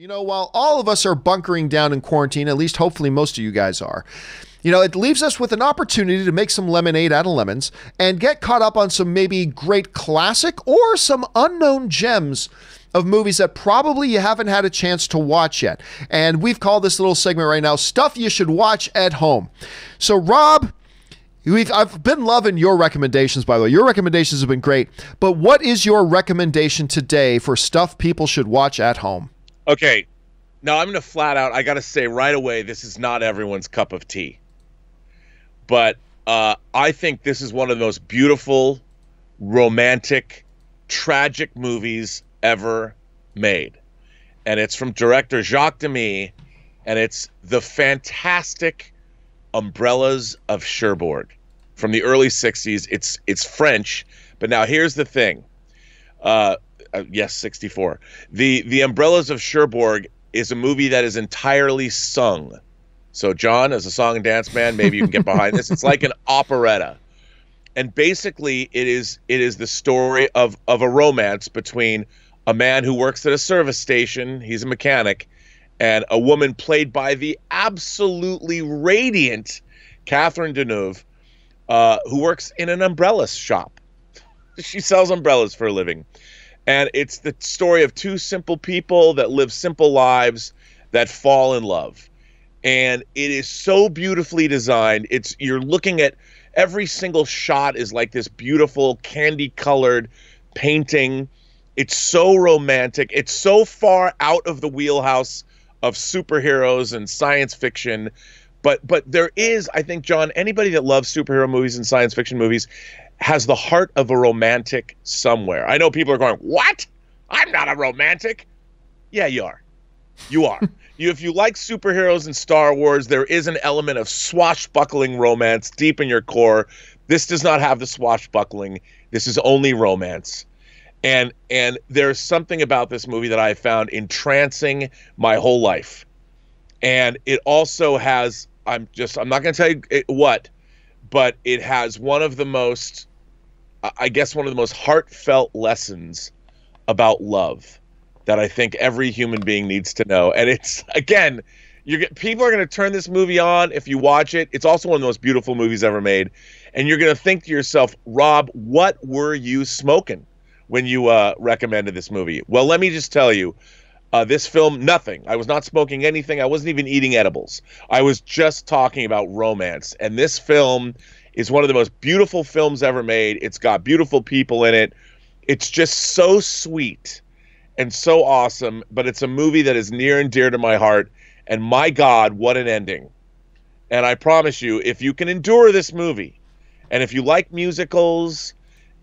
You know, while all of us are bunkering down in quarantine, at least hopefully most of you guys are, you know, it leaves us with an opportunity to make some lemonade out of lemons and get caught up on some maybe great classic or some unknown gems of movies that probably you haven't had a chance to watch yet. And we've called this little segment right now Stuff You Should Watch at Home. So, Rob, We've, I've been loving your recommendations, by the way. Your recommendations have been great. But what is your recommendation today for stuff people should watch at home? Okay. Now I'm gonna flat out. I gotta say right away, this is not everyone's cup of tea. But uh, I think this is one of the most beautiful, romantic, tragic movies ever made, and it's from director Jacques Demy, and it's the fantastic Umbrellas of Cherbourg from the early '60s. It's it's French, but now here's the thing: uh, uh, yes, 64. The The Umbrellas of Cherbourg is a movie that is entirely sung. So John, as a song and dance man, maybe you can get behind this. It's like an operetta, and basically it is it is the story of of a romance between a man who works at a service station. He's a mechanic, and a woman played by the absolutely radiant Catherine Deneuve, uh, who works in an umbrella shop she sells umbrellas for a living. And it's the story of two simple people that live simple lives that fall in love. And it is so beautifully designed. It's you're looking at every single shot is like this beautiful candy colored painting. It's so romantic. It's so far out of the wheelhouse of superheroes and science fiction. But but there is, I think, John, anybody that loves superhero movies and science fiction movies has the heart of a romantic somewhere. I know people are going, "What? I'm not a romantic." Yeah, you are. You are. you, if you like superheroes and Star Wars, there is an element of swashbuckling romance deep in your core. This does not have the swashbuckling. This is only romance. And and there's something about this movie that I found entrancing my whole life. And it also has I'm just I'm not going to tell you eh, what, but it has one of the most I guess one of the most heartfelt lessons about love that I think every human being needs to know. And it's again, you people are going to turn this movie on if you watch it. It's also one of the most beautiful movies ever made, and you're going to think to yourself, Rob, what were you smoking when you uh, recommended this movie? Well, let me just tell you. Uh, this film, nothing. I was not smoking anything. I wasn't even eating edibles. I was just talking about romance. And this film is one of the most beautiful films ever made. It's got beautiful people in it. It's just so sweet and so awesome, but it's a movie that is near and dear to my heart. And my God, what an ending. And I promise you, if you can endure this movie, and if you like musicals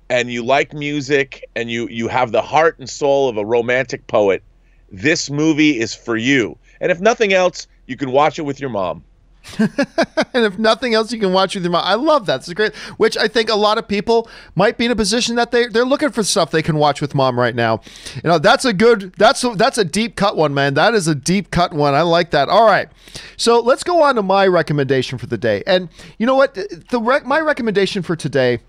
and you like music and you, you have the heart and soul of a romantic poet, this movie is for you. And if nothing else, you can watch it with your mom. and if nothing else, you can watch with your mom. I love that. It's great. Which I think a lot of people might be in a position that they they're looking for stuff they can watch with mom right now. You know, that's a good. That's a, that's a deep cut one, man. That is a deep cut one. I like that. All right, so let's go on to my recommendation for the day. And you know what? The rec- my recommendation for today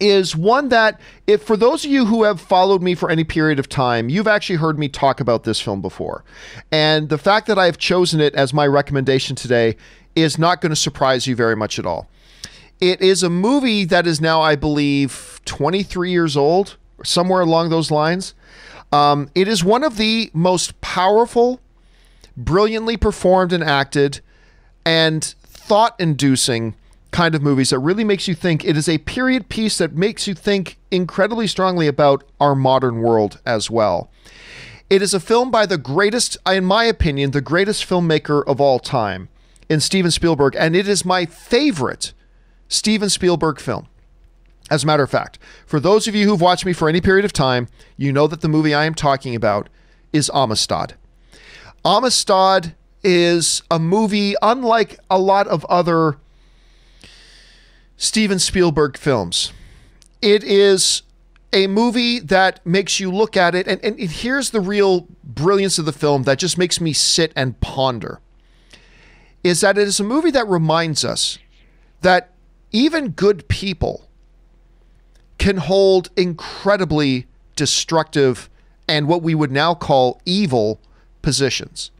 is one that if for those of you who have followed me for any period of time, you've actually heard me talk about this film before. And the fact that I've chosen it as my recommendation today is not going to surprise you very much at all. It is a movie that is now, I believe, 23 years old, somewhere along those lines. Um, it is one of the most powerful, brilliantly performed and acted, and thought inducing kind of movies that really makes you think. It is a period piece that makes you think incredibly strongly about our modern world as well. It is a film by the greatest, in my opinion, the greatest filmmaker of all time in Steven Spielberg, and it is my favorite Steven Spielberg film. As a matter of fact, for those of you who've watched me for any period of time, you know that the movie I am talking about is Amistad. Amistad is a movie unlike a lot of other Steven Spielberg films. It is a movie that makes you look at it, and, and here's the real brilliance of the film that just makes me sit and ponder is that it is a movie that reminds us that even good people can hold incredibly destructive and what we would now call evil positions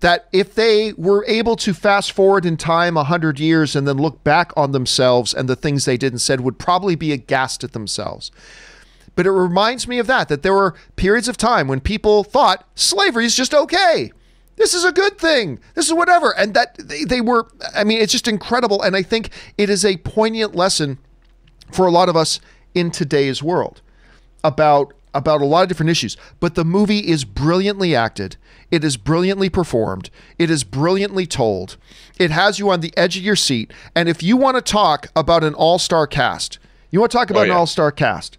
that if they were able to fast forward in time 100 years and then look back on themselves and the things they did and said would probably be aghast at themselves. But it reminds me of that, that there were periods of time when people thought slavery is just okay. This is a good thing. This is whatever. And that they, they were, I mean, it's just incredible. And I think it is a poignant lesson for a lot of us in today's world about about a lot of different issues, but the movie is brilliantly acted. It is brilliantly performed. It is brilliantly told. It has you on the edge of your seat. And if you want to talk about an all star cast, you want to talk oh, about oh, yeah. an all star cast,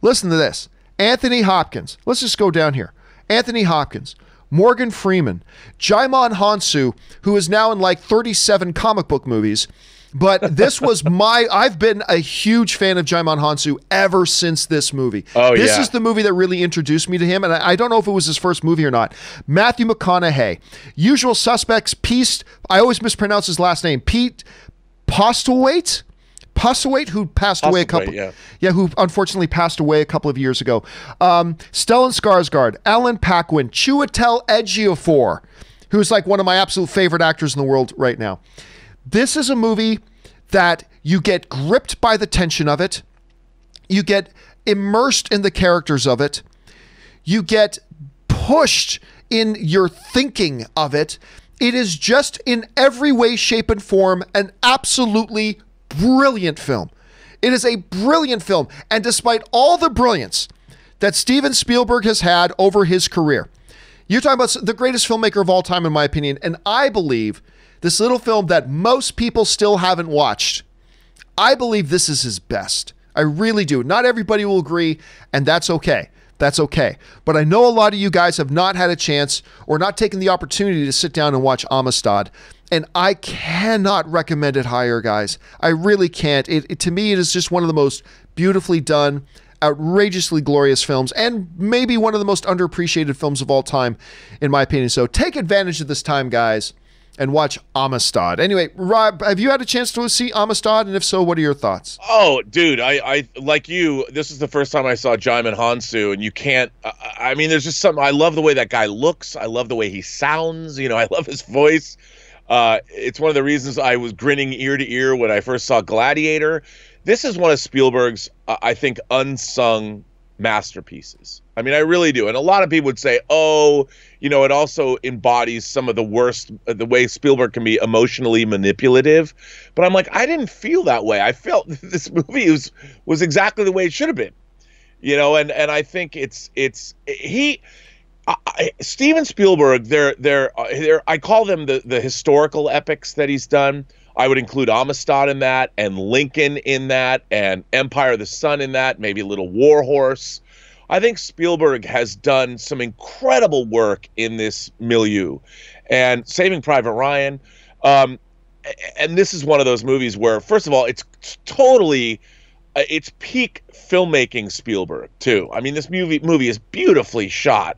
listen to this Anthony Hopkins. Let's just go down here. Anthony Hopkins, Morgan Freeman, Jaimon Hansu, who is now in like 37 comic book movies, but this was my I've been a huge fan of Jaimon Hansu ever since this movie. Oh this yeah. is the movie that really introduced me to him, and I, I don't know if it was his first movie or not. Matthew McConaughey, Usual Suspects, Peast. I always mispronounce his last name. Pete Postlewaite. Postlewaite, who passed Postlewaite, away a couple, yeah. yeah. who unfortunately passed away a couple of years ago. Um, Stellan Skarsgård, Alan Paquin, Chiwetel Ejiofor, who's like one of my absolute favorite actors in the world right now. This is a movie that you get gripped by the tension of it, you get immersed in the characters of it, you get pushed in your thinking of it. It is just in every way, shape, and form an absolutely brilliant film. It is a brilliant film. And despite all the brilliance that Steven Spielberg has had over his career, you're talking about the greatest filmmaker of all time, in my opinion. And I believe this little film that most people still haven't watched. I believe this is his best. I really do. Not everybody will agree, and that's okay. That's okay. But I know a lot of you guys have not had a chance or not taken the opportunity to sit down and watch Amistad. And I cannot recommend it higher, guys. I really can't. It, it, to me, it is just one of the most beautifully done, outrageously glorious films, and maybe one of the most underappreciated films of all time, in my opinion. So take advantage of this time, guys and watch Amistad. Anyway, Rob, have you had a chance to see Amistad? And if so, what are your thoughts? Oh, dude, I, I like you. This is the first time I saw Jaimin Hansu, and you can't. I, I mean, there's just something. I love the way that guy looks. I love the way he sounds. You know, I love his voice. Uh, it's one of the reasons I was grinning ear to ear when I first saw Gladiator. This is one of Spielberg's, uh, I think, unsung masterpieces. I mean, I really do. And a lot of people would say, "Oh, you know, it also embodies some of the worst uh, the way Spielberg can be emotionally manipulative." But I'm like, I didn't feel that way. I felt this movie was was exactly the way it should have been. You know, and and I think it's it's he I, I, Steven Spielberg, they're, they're, uh, they're, I call them the, the historical epics that he's done I would include Amistad in that, and Lincoln in that, and Empire of the Sun in that, maybe a little Warhorse. I think Spielberg has done some incredible work in this milieu, and Saving Private Ryan. Um, and this is one of those movies where, first of all, it's totally uh, it's peak filmmaking Spielberg too. I mean, this movie movie is beautifully shot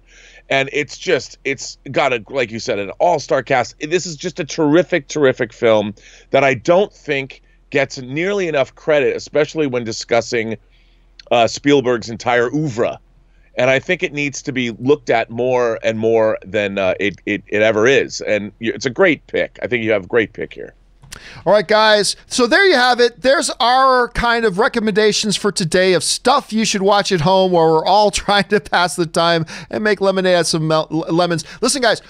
and it's just it's got a like you said an all-star cast. This is just a terrific, terrific film that I don't think gets nearly enough credit, especially when discussing uh, Spielberg's entire oeuvre. And I think it needs to be looked at more and more than uh, it, it, it ever is. And it's a great pick. I think you have a great pick here. All right, guys. So there you have it. There's our kind of recommendations for today of stuff you should watch at home while we're all trying to pass the time and make lemonade out of some lemons. Listen, guys.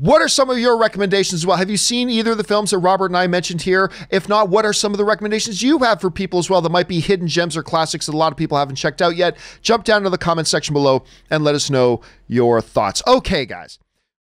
What are some of your recommendations as well? Have you seen either of the films that Robert and I mentioned here? If not, what are some of the recommendations you have for people as well that might be hidden gems or classics that a lot of people haven't checked out yet? Jump down to the comment section below and let us know your thoughts. Okay, guys.